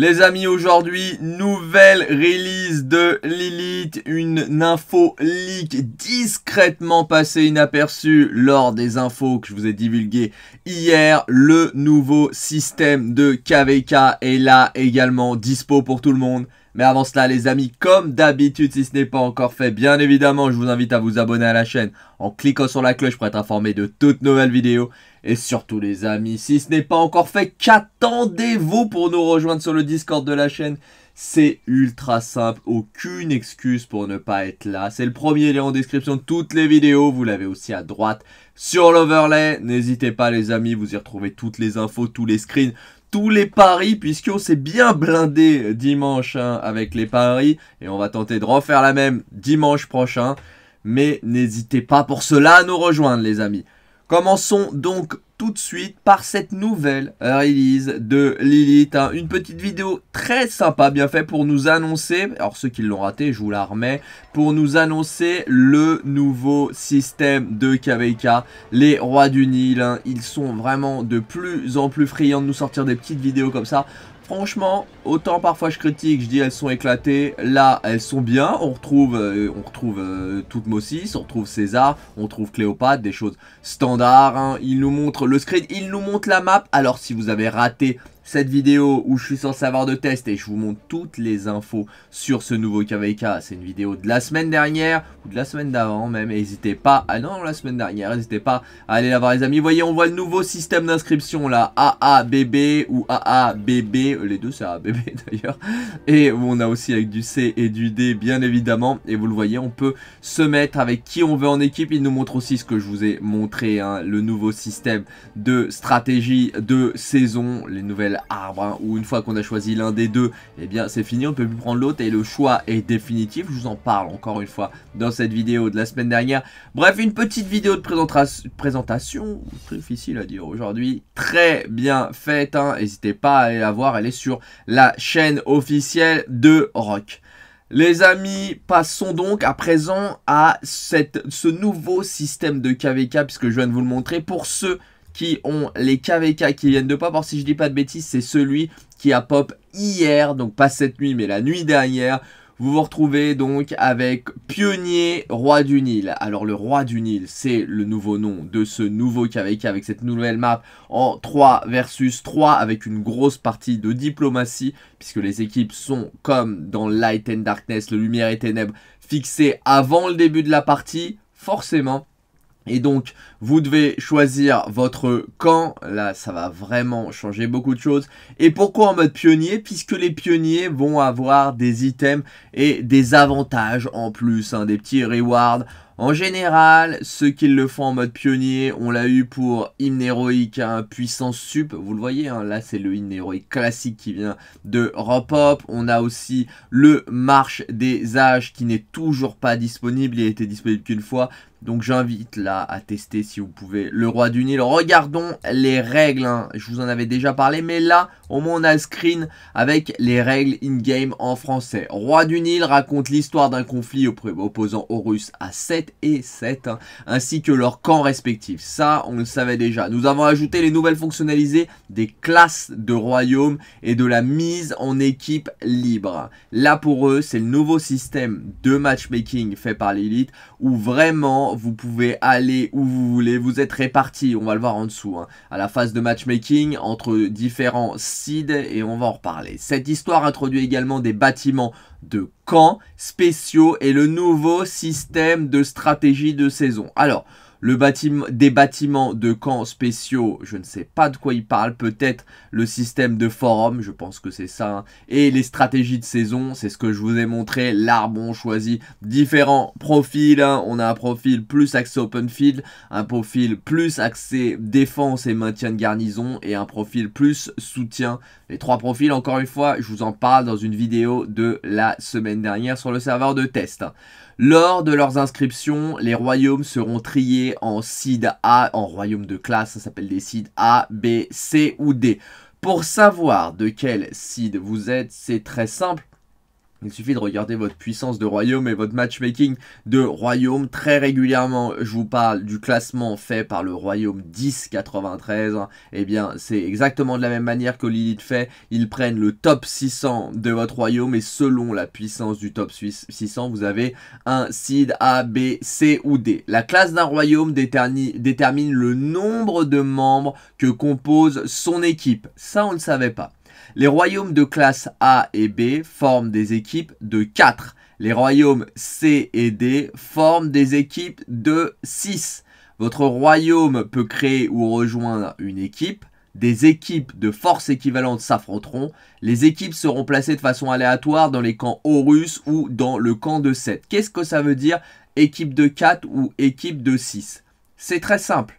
les amis, aujourd'hui, nouvelle release de Lilith, une info leak discrètement passée inaperçue lors des infos que je vous ai divulguées hier. Le nouveau système de KVK est là également dispo pour tout le monde. Mais avant cela les amis, comme d'habitude si ce n'est pas encore fait, bien évidemment je vous invite à vous abonner à la chaîne en cliquant sur la cloche pour être informé de toutes nouvelles vidéos. Et surtout les amis, si ce n'est pas encore fait, qu'attendez-vous pour nous rejoindre sur le Discord de la chaîne c'est ultra simple, aucune excuse pour ne pas être là. C'est le premier lien en description de toutes les vidéos, vous l'avez aussi à droite sur l'overlay. N'hésitez pas les amis, vous y retrouvez toutes les infos, tous les screens, tous les paris puisqu'on s'est bien blindé dimanche hein, avec les paris et on va tenter de refaire la même dimanche prochain. Mais n'hésitez pas pour cela à nous rejoindre les amis. Commençons donc tout de suite par cette nouvelle release de Lilith. Hein. Une petite vidéo très sympa, bien fait pour nous annoncer, alors ceux qui l'ont raté, je vous la remets, pour nous annoncer le nouveau système de KVK, les rois du Nil. Hein. Ils sont vraiment de plus en plus friands de nous sortir des petites vidéos comme ça franchement, autant parfois je critique, je dis elles sont éclatées, là elles sont bien, on retrouve, euh, on retrouve euh, on retrouve César, on trouve Cléopâtre, des choses standards, hein. il nous montre le screen, il nous montre la map, alors si vous avez raté cette vidéo où je suis sans savoir de test et je vous montre toutes les infos sur ce nouveau KVK, c'est une vidéo de la semaine dernière de la semaine d'avant même. N'hésitez pas, ah non, la semaine dernière, n'hésitez pas à aller la voir les amis. Voyez, on voit le nouveau système d'inscription là, AABB ou AABB, euh, les deux c'est AABB d'ailleurs. Et on a aussi avec du C et du D bien évidemment. Et vous le voyez, on peut se mettre avec qui on veut en équipe. Il nous montre aussi ce que je vous ai montré, hein, le nouveau système de stratégie de saison, les nouvelles arbres, hein. ou une fois qu'on a choisi l'un des deux, et eh bien c'est fini, on ne peut plus prendre l'autre et le choix est définitif. Je vous en parle encore une fois dans cette vidéo de la semaine dernière. Bref, une petite vidéo de présentation, très difficile à dire aujourd'hui, très bien faite, hein. n'hésitez pas à aller la voir, elle est sur la chaîne officielle de Rock. Les amis, passons donc à présent à cette, ce nouveau système de KVK, puisque je viens de vous le montrer, pour ceux qui ont les KVK qui viennent de pop. voir, si je dis pas de bêtises, c'est celui qui a pop hier, donc pas cette nuit, mais la nuit dernière. Vous vous retrouvez donc avec Pionnier Roi du Nil. Alors le Roi du Nil, c'est le nouveau nom de ce nouveau KVK avec cette nouvelle map en 3 versus 3 avec une grosse partie de diplomatie puisque les équipes sont comme dans Light and Darkness, le Lumière et Ténèbres, fixées avant le début de la partie. Forcément, et donc, vous devez choisir votre camp. Là, ça va vraiment changer beaucoup de choses. Et pourquoi en mode pionnier Puisque les pionniers vont avoir des items et des avantages en plus, hein, des petits rewards en général, ceux qui le font en mode pionnier, on l'a eu pour hymne héroïque, un puissance sup, vous le voyez, hein, là c'est le hymne héroïque classique qui vient de Rop On a aussi le Marche des âges qui n'est toujours pas disponible, il a été disponible qu'une fois. Donc j'invite là à tester si vous pouvez le roi du Nil. Regardons les règles, hein. je vous en avais déjà parlé, mais là au moins on a le screen avec les règles in-game en français. Roi du Nil raconte l'histoire d'un conflit opposant Horus à 7 et 7, hein, ainsi que leurs camps respectifs. Ça, on le savait déjà. Nous avons ajouté les nouvelles fonctionnalités des classes de royaume et de la mise en équipe libre. Là, pour eux, c'est le nouveau système de matchmaking fait par l'élite, où vraiment, vous pouvez aller où vous voulez, vous êtes répartis, on va le voir en dessous, hein. à la phase de matchmaking, entre différents seeds, et on va en reparler. Cette histoire introduit également des bâtiments de camps spéciaux et le nouveau système de stratégie de saison. Alors, le bâtiment, des bâtiments de camps spéciaux, je ne sais pas de quoi il parle, peut-être le système de forum, je pense que c'est ça, hein, et les stratégies de saison, c'est ce que je vous ai montré, l'arbre on choisit différents profils, hein. on a un profil plus axé open field, un profil plus accès défense et maintien de garnison, et un profil plus soutien, les trois profils encore une fois, je vous en parle dans une vidéo de la semaine dernière sur le serveur de test. Hein. Lors de leurs inscriptions, les royaumes seront triés en CID A, en royaume de classe, ça s'appelle des seeds A, B, C ou D. Pour savoir de quel CID vous êtes, c'est très simple. Il suffit de regarder votre puissance de royaume et votre matchmaking de royaume. Très régulièrement, je vous parle du classement fait par le royaume 1093. Eh bien, c'est exactement de la même manière que Lilith fait. Ils prennent le top 600 de votre royaume et selon la puissance du top 600, vous avez un seed A, B, C ou D. La classe d'un royaume détermine le nombre de membres que compose son équipe. Ça, on ne savait pas. Les royaumes de classe A et B forment des équipes de 4. Les royaumes C et D forment des équipes de 6. Votre royaume peut créer ou rejoindre une équipe. Des équipes de force équivalente s'affronteront. Les équipes seront placées de façon aléatoire dans les camps Horus ou dans le camp de 7. Qu'est-ce que ça veut dire équipe de 4 ou équipe de 6 C'est très simple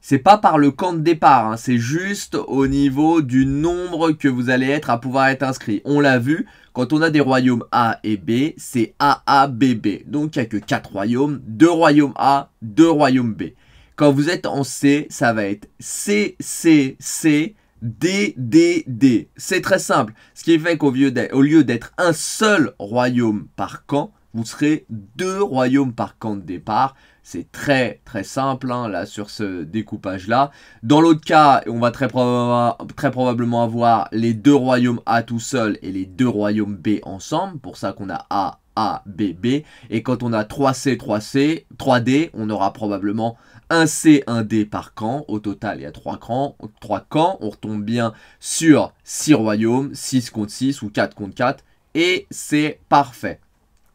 c'est pas par le camp de départ, hein. c'est juste au niveau du nombre que vous allez être à pouvoir être inscrit. On l'a vu, quand on a des royaumes A et B, c'est A, B. Donc il n'y a que 4 royaumes, 2 royaumes A, 2 royaumes B. Quand vous êtes en C, ça va être C, C, C, D, D, D. C'est très simple. Ce qui fait qu'au lieu d'être un seul royaume par camp, vous serez deux royaumes par camp de départ. C'est très très simple hein, là sur ce découpage là. Dans l'autre cas, on va très, très, probablement avoir les deux royaumes A tout seul et les deux royaumes B ensemble. Pour ça qu'on a A, A, B, B. Et quand on a 3C, 3C, 3D, on aura probablement un C, un D par camp. Au total, il y a 3 camps. camps. On retombe bien sur 6 royaumes, 6 contre 6 ou 4 contre 4. Et c'est parfait.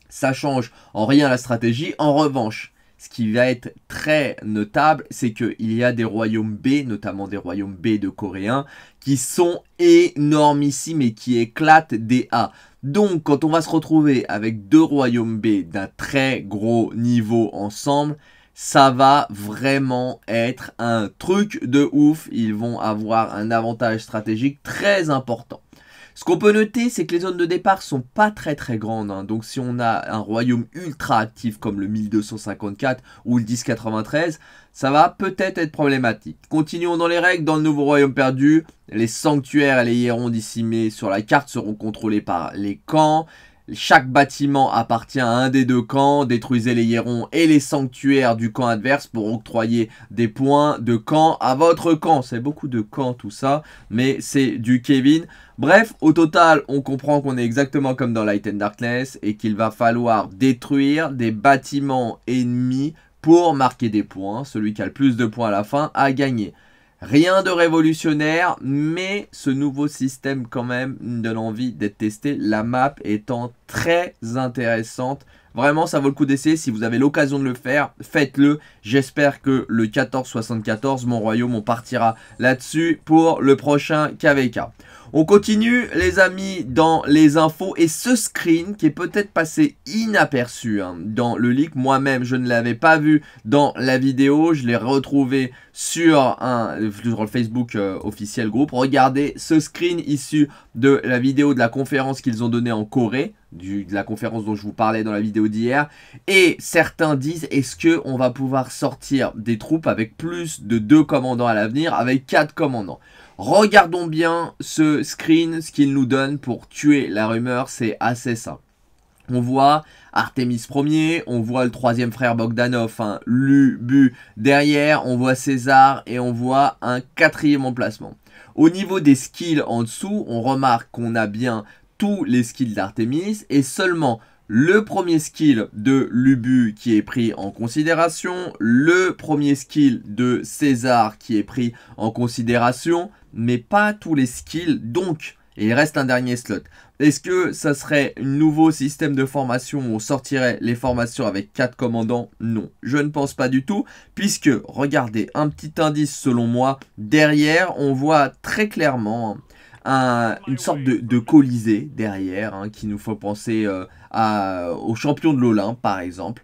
Ça change en rien la stratégie. En revanche, ce qui va être très notable, c'est qu'il y a des royaumes B, notamment des royaumes B de Coréens, qui sont énormissimes et qui éclatent des A. Donc quand on va se retrouver avec deux royaumes B d'un très gros niveau ensemble, ça va vraiment être un truc de ouf. Ils vont avoir un avantage stratégique très important. Ce qu'on peut noter, c'est que les zones de départ sont pas très très grandes. Hein. Donc si on a un royaume ultra actif comme le 1254 ou le 1093, ça va peut-être être problématique. Continuons dans les règles. Dans le nouveau royaume perdu, les sanctuaires et les hiérons dissimés sur la carte seront contrôlés par les camps. Chaque bâtiment appartient à un des deux camps. Détruisez les hierons et les sanctuaires du camp adverse pour octroyer des points de camp à votre camp. C'est beaucoup de camps tout ça, mais c'est du Kevin. Bref, au total, on comprend qu'on est exactement comme dans Light and Darkness et qu'il va falloir détruire des bâtiments ennemis pour marquer des points. Celui qui a le plus de points à la fin a gagné. Rien de révolutionnaire, mais ce nouveau système quand même donne envie d'être testé. La map étant très intéressante Vraiment, ça vaut le coup d'essayer. Si vous avez l'occasion de le faire, faites-le. J'espère que le 1474, mon royaume, on partira là-dessus pour le prochain KVK. On continue, les amis, dans les infos. Et ce screen qui est peut-être passé inaperçu hein, dans le leak, moi-même, je ne l'avais pas vu dans la vidéo. Je l'ai retrouvé sur, un, le Facebook euh, officiel groupe. Regardez ce screen issu de la vidéo de la conférence qu'ils ont donnée en Corée de la conférence dont je vous parlais dans la vidéo d'hier. Et certains disent est-ce qu'on on va pouvoir sortir des troupes avec plus de deux commandants à l'avenir, avec quatre commandants Regardons bien ce screen, ce qu'il nous donne pour tuer la rumeur, c'est assez simple. On voit Artemis premier on voit le troisième frère Bogdanov, lu hein, Lubu derrière, on voit César et on voit un quatrième emplacement. Au niveau des skills en dessous, on remarque qu'on a bien tous les skills d'Artemis et seulement le premier skill de Lubu qui est pris en considération, le premier skill de César qui est pris en considération, mais pas tous les skills. Donc, et il reste un dernier slot. Est-ce que ça serait un nouveau système de formation où on sortirait les formations avec 4 commandants Non, je ne pense pas du tout, puisque, regardez, un petit indice selon moi, derrière, on voit très clairement une sorte de, colisée derrière hein, qui nous fait penser euh, à, aux champions de l'Olympe par exemple,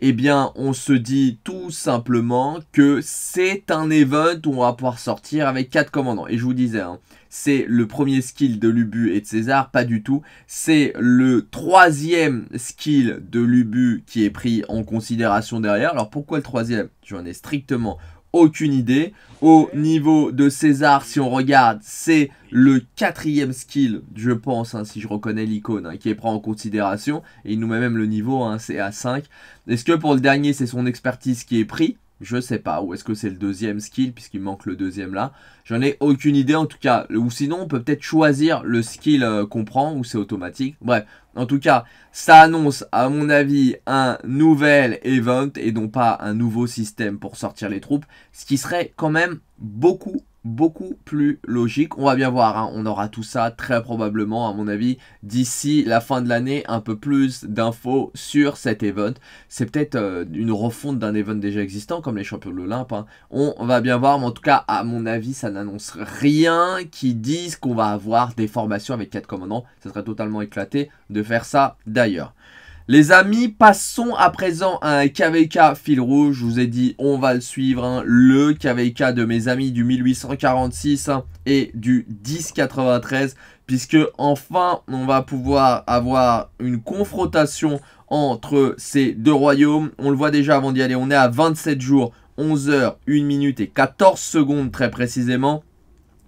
eh bien on se dit tout simplement que c'est un event où on va pouvoir sortir avec quatre commandants. Et je vous disais, hein, c'est le premier skill de Lubu et de César, pas du tout. C'est le troisième skill de Lubu qui est pris en considération derrière. Alors pourquoi le troisième J'en ai strictement aucune idée. Au niveau de César, si on regarde, c'est le quatrième skill, je pense, hein, si je reconnais l'icône, hein, qui est pris en considération. Et il nous met même le niveau, hein, c'est à 5. Est-ce que pour le dernier, c'est son expertise qui est pris je sais pas. Ou est-ce que c'est le deuxième skill, puisqu'il manque le deuxième là J'en ai aucune idée en tout cas. Ou sinon, on peut peut-être choisir le skill euh, qu'on prend, ou c'est automatique. Bref, en tout cas, ça annonce à mon avis un nouvel event et non pas un nouveau système pour sortir les troupes. Ce qui serait quand même beaucoup, beaucoup plus logique. On va bien voir, hein. on aura tout ça très probablement, à mon avis, d'ici la fin de l'année, un peu plus d'infos sur cet event. C'est peut-être euh, une refonte d'un event déjà existant, comme les champions de l'Olympe. Hein. On va bien voir, mais en tout cas, à mon avis, ça n'annonce rien qui dise qu'on va avoir des formations avec quatre commandants. Ça serait totalement éclaté de faire ça d'ailleurs. Les amis, passons à présent à un KVK fil rouge. Je vous ai dit, on va le suivre. Hein. Le KVK de mes amis du 1846 hein, et du 1093. Puisque enfin, on va pouvoir avoir une confrontation entre ces deux royaumes. On le voit déjà avant d'y aller. On est à 27 jours, 11 heures, 1 minute et 14 secondes très précisément.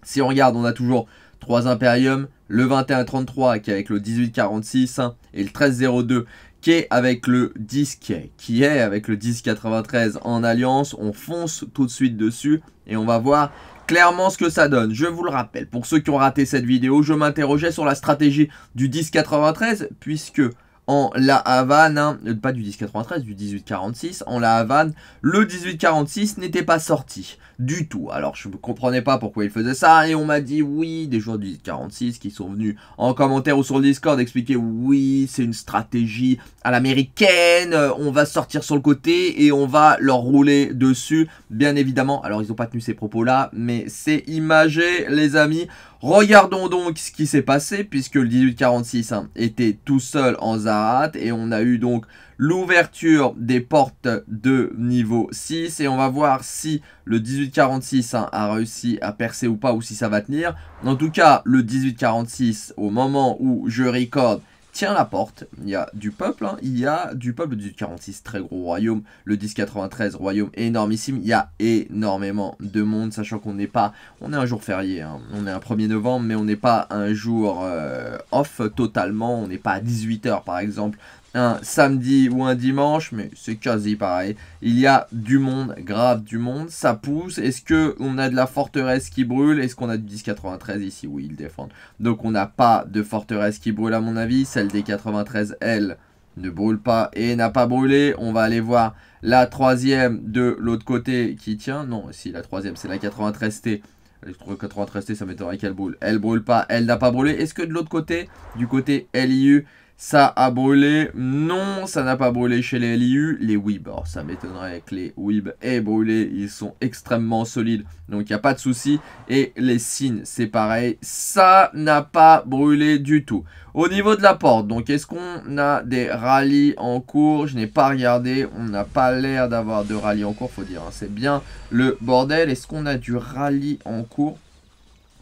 Si on regarde, on a toujours 3 impériums, le 21-33 qui est avec le 18-46 hein, et le 13-02 qui est avec le disque, qui est avec le 93 en alliance. On fonce tout de suite dessus et on va voir clairement ce que ça donne. Je vous le rappelle, pour ceux qui ont raté cette vidéo, je m'interrogeais sur la stratégie du 10 93 puisque en La Havane, hein. euh, pas du 1093, du 1846, en La Havane, le 1846 n'était pas sorti du tout. Alors je ne comprenais pas pourquoi il faisait ça et on m'a dit oui, des joueurs du 1846 qui sont venus en commentaire ou sur le Discord expliquer oui, c'est une stratégie à l'américaine, euh, on va sortir sur le côté et on va leur rouler dessus, bien évidemment. Alors ils n'ont pas tenu ces propos là, mais c'est imagé les amis. Regardons donc ce qui s'est passé puisque le 1846 hein, était tout seul en Zarat et on a eu donc l'ouverture des portes de niveau 6 et on va voir si le 1846 hein, a réussi à percer ou pas ou si ça va tenir. En tout cas, le 1846 au moment où je recorde Tiens la porte. Il y a du peuple, hein. il y a du peuple du 46, très gros royaume. Le 93 royaume énormissime. Il y a énormément de monde, sachant qu'on n'est pas. On est un jour férié, hein. on est un 1er novembre, mais on n'est pas un jour euh, off totalement. On n'est pas à 18h par exemple un samedi ou un dimanche, mais c'est quasi pareil. Il y a du monde, grave du monde, ça pousse. Est-ce que on a de la forteresse qui brûle Est-ce qu'on a du 1093 ici Oui, ils défendent. Donc on n'a pas de forteresse qui brûle à mon avis. Celle des 93, elle, ne brûle pas et n'a pas brûlé. On va aller voir la troisième de l'autre côté qui tient. Non, si la troisième, c'est la 93T. La 93T, ça m'étonnerait qu'elle brûle. Elle brûle pas, elle n'a pas brûlé. Est-ce que de l'autre côté, du côté LIU, ça a brûlé. Non, ça n'a pas brûlé chez les LIU. Les WIB. ça m'étonnerait que les WIB aient brûlé. Ils sont extrêmement solides. Donc, il n'y a pas de souci. Et les signes, c'est pareil. Ça n'a pas brûlé du tout. Au niveau de la porte, donc est-ce qu'on a des rallyes en cours Je n'ai pas regardé, on n'a pas l'air d'avoir de rallye en cours, faut dire, hein. c'est bien le bordel. Est-ce qu'on a du rallye en cours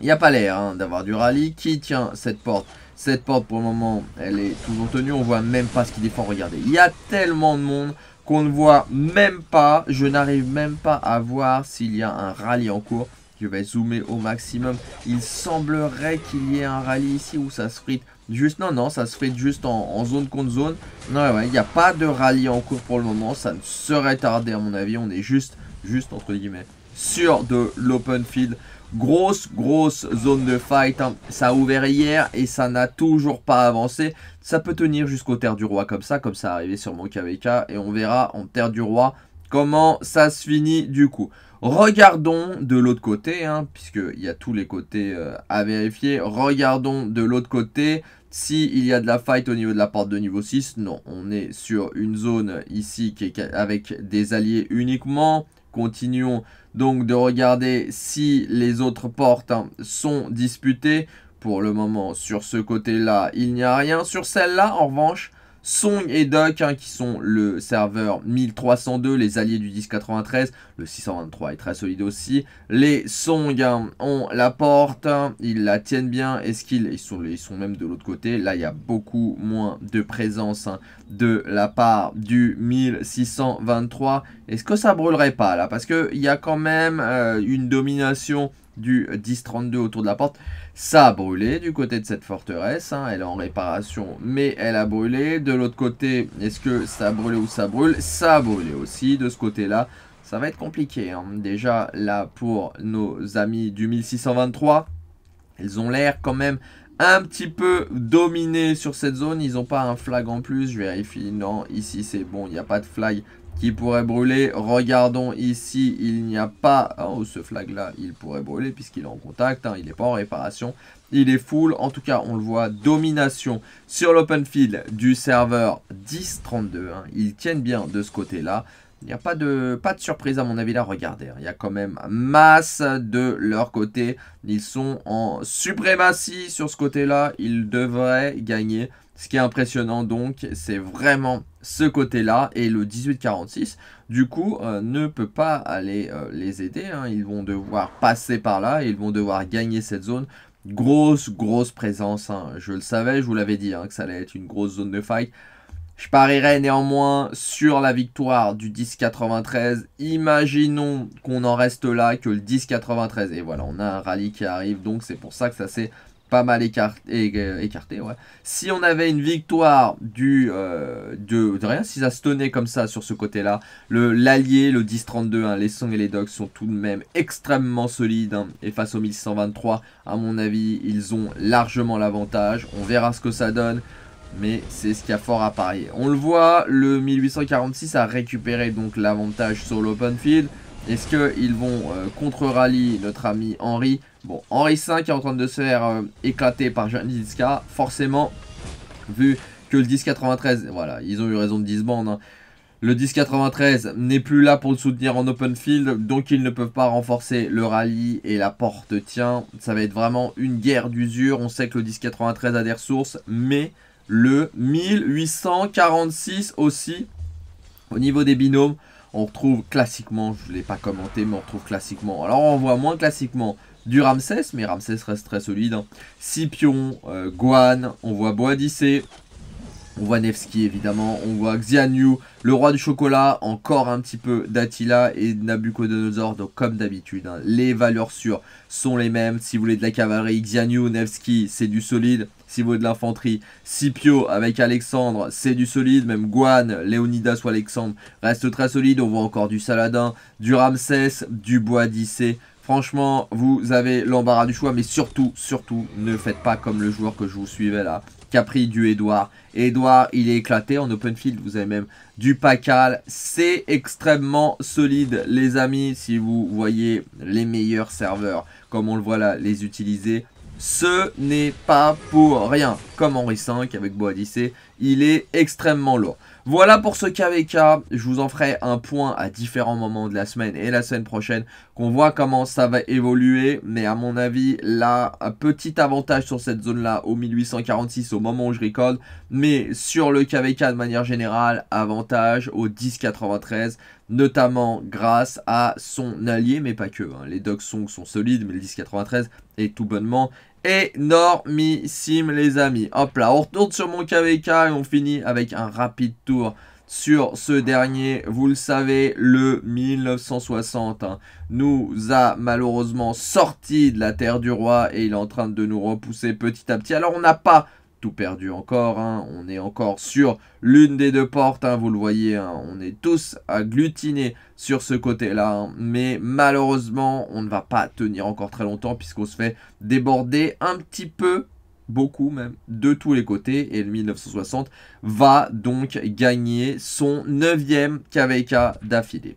Il n'y a pas l'air hein, d'avoir du rallye. Qui tient cette porte cette porte, pour le moment, elle est toujours tenue. On voit même pas ce qu'il défend. Regardez, il y a tellement de monde qu'on ne voit même pas. Je n'arrive même pas à voir s'il y a un rallye en cours. Je vais zoomer au maximum. Il semblerait qu'il y ait un rallye ici où ça se frite. Juste, non, non, ça se frite juste en, zone contre zone. Non, il n'y a pas de rallye en cours pour le moment. Ça ne serait tardé à mon avis. On est juste, juste entre guillemets, sur de l'open field Grosse, grosse zone de fight. Hein. Ça a ouvert hier et ça n'a toujours pas avancé. Ça peut tenir jusqu'au terre du roi comme ça, comme ça arrivé sur mon KVK. Et on verra en terre du roi comment ça se finit du coup. Regardons de l'autre côté, hein, puisqu'il y a tous les côtés euh, à vérifier. Regardons de l'autre côté s'il y a de la fight au niveau de la porte de niveau 6. Non, on est sur une zone ici qui est avec des alliés uniquement. Continuons donc de regarder si les autres portes hein, sont disputées. Pour le moment, sur ce côté-là, il n'y a rien. Sur celle-là, en revanche, Song et Doc, hein, qui sont le serveur 1302, les alliés du 1093, le 623 est très solide aussi. Les Song hein, ont la porte, hein, ils la tiennent bien, est-ce qu'ils sont, même de l'autre côté. Là, il y a beaucoup moins de présence de la part du 1623. Est-ce que ça brûlerait pas là Parce qu'il y a quand même euh, une domination du 10-32 autour de la porte. Ça a brûlé du côté de cette forteresse. Hein, elle est en réparation, mais elle a brûlé. De l'autre côté, est-ce que ça a brûlé ou ça brûle Ça a brûlé aussi de ce côté-là. Ça va être compliqué. Hein. Déjà, là, pour nos amis du 1623, ils ont l'air quand même un petit peu dominés sur cette zone. Ils n'ont pas un flag en plus. Je vérifie. Non, ici, c'est bon. Il n'y a pas de flag qui pourrait brûler. Regardons ici, il n'y a pas... Oh, ce flag-là, il pourrait brûler puisqu'il est en contact, hein, il n'est pas en réparation. Il est full, en tout cas, on le voit, domination sur l'open field du serveur 1032. Hein. Ils tiennent bien de ce côté-là. Il n'y a pas de, pas de surprise à mon avis là, regardez, hein, il y a quand même masse de leur côté. Ils sont en suprématie sur ce côté-là, ils devraient gagner. Ce qui est impressionnant donc, c'est vraiment ce côté-là et le 18-46, du coup, euh, ne peut pas aller euh, les aider. Hein. Ils vont devoir passer par là ils vont devoir gagner cette zone. Grosse, grosse présence. Hein. Je le savais, je vous l'avais dit hein, que ça allait être une grosse zone de fight. Je parierais néanmoins sur la victoire du 10-93. Imaginons qu'on en reste là, que le 10-93. Et voilà, on a un rallye qui arrive, donc c'est pour ça que ça s'est pas mal écarté, écarté ouais. Si on avait une victoire du, euh, de, rien, si ça se tenait comme ça sur ce côté-là, l'allié, le, le 10-32, hein, les songs et les Dogs sont tout de même extrêmement solides. Hein, et face au 1123, à mon avis, ils ont largement l'avantage. On verra ce que ça donne. Mais c'est ce qu'il y a fort à parier. On le voit, le 1846 a récupéré donc l'avantage sur l'open field. Est-ce qu'ils vont euh, contre-rallye notre ami Henry Bon, Henri V est en train de se faire euh, éclater par Janiska, Forcément, vu que le 10-93, voilà, ils ont eu raison de 10 bandes. Hein. Le 10-93 n'est plus là pour le soutenir en open field, donc ils ne peuvent pas renforcer le rallye et la porte tient. Ça va être vraiment une guerre d'usure. On sait que le 10-93 a des ressources, mais le 1846 aussi, au niveau des binômes, on retrouve classiquement, je ne l'ai pas commenté, mais on retrouve classiquement. Alors on voit moins classiquement du Ramsès, mais Ramsès reste très solide. Hein. Scipion, euh, Guan, on voit Boadice, on voit Nevsky évidemment, on voit Xian le roi du chocolat, encore un petit peu d'Attila et Nabucodonosor, donc comme d'habitude, hein, les valeurs sûres sont les mêmes. Si vous voulez de la cavalerie, Xianyu, Nevsky, c'est du solide. Si vous voulez de l'infanterie, Scipio avec Alexandre, c'est du solide. Même Guan, Leonidas ou Alexandre reste très solide. On voit encore du Saladin, du Ramsès, du Boadice... Franchement, vous avez l'embarras du choix, mais surtout, surtout, ne faites pas comme le joueur que je vous suivais là, Capri pris du Edouard. Edouard, il est éclaté en open field, vous avez même du Pacal. C'est extrêmement solide, les amis, si vous voyez les meilleurs serveurs, comme on le voit là, les utiliser. Ce n'est pas pour rien. Comme Henri V avec Boadice, il est extrêmement lourd. Voilà pour ce KVK. Je vous en ferai un point à différents moments de la semaine et la semaine prochaine. Qu'on voit comment ça va évoluer. Mais à mon avis, là, un petit avantage sur cette zone-là au 1846 au moment où je recorde. Mais sur le KVK de manière générale, avantage au 1093 notamment grâce à son allié, mais pas que. Hein. Les Docks sont solides, mais le 1093 est tout bonnement énormissime les amis. Hop là, on retourne sur mon KVK et on finit avec un rapide tour sur ce dernier. Vous le savez, le 1960 hein, nous a malheureusement sorti de la terre du roi et il est en train de nous repousser petit à petit. Alors on n'a pas tout perdu encore. Hein. On est encore sur l'une des deux portes, hein, vous le voyez. Hein. On est tous agglutinés sur ce côté-là. Mais malheureusement, on ne va pas tenir encore très longtemps puisqu'on se fait déborder un petit peu beaucoup même, de tous les côtés. Et le 1960 va donc gagner son 9e KVK d'affilée.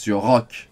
sur Rock.